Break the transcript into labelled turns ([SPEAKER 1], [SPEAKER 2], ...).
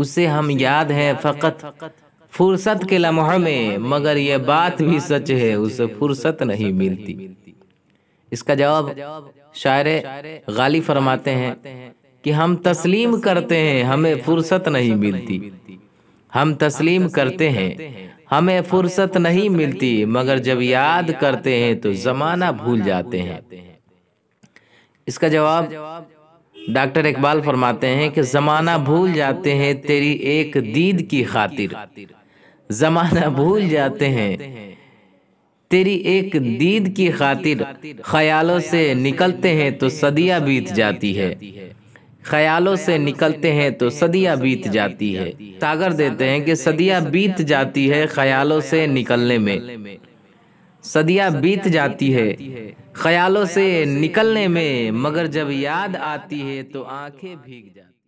[SPEAKER 1] उसे हम याद हैं फ़कत फुर्सत के लम्हों में मगर यह बात भी सच है उसे फुर्सत नहीं मिलती इसका जवाब शायर गाली फरमाते हैं कि हम तस्लीम करते हैं हमें फुर्सत नहीं मिलती हम तस्लीम करते हैं हमें फुर्सत नहीं मिलती मगर जब याद करते हैं तो ज़माना भूल जाते हैं इसका जवाब डॉक्टर इकबाल फरमाते हैं कि ज़माना भूल जाते हैं तेरी एक दीद की खातिर ज़माना भूल जाते हैं तेरी एक दीद की खातिर ख्यालों से निकलते हैं तो सदियां बीत जाती है ख्यालों से निकलते हैं तो सदियां बीत जाती है तागर देते हैं कि सदियां बीत जाती है ख्यालों से निकलने में सदियां बीत जाती है ख्यालों से निकलने में मगर जब याद आती है तो, तो आंखें भीग जाती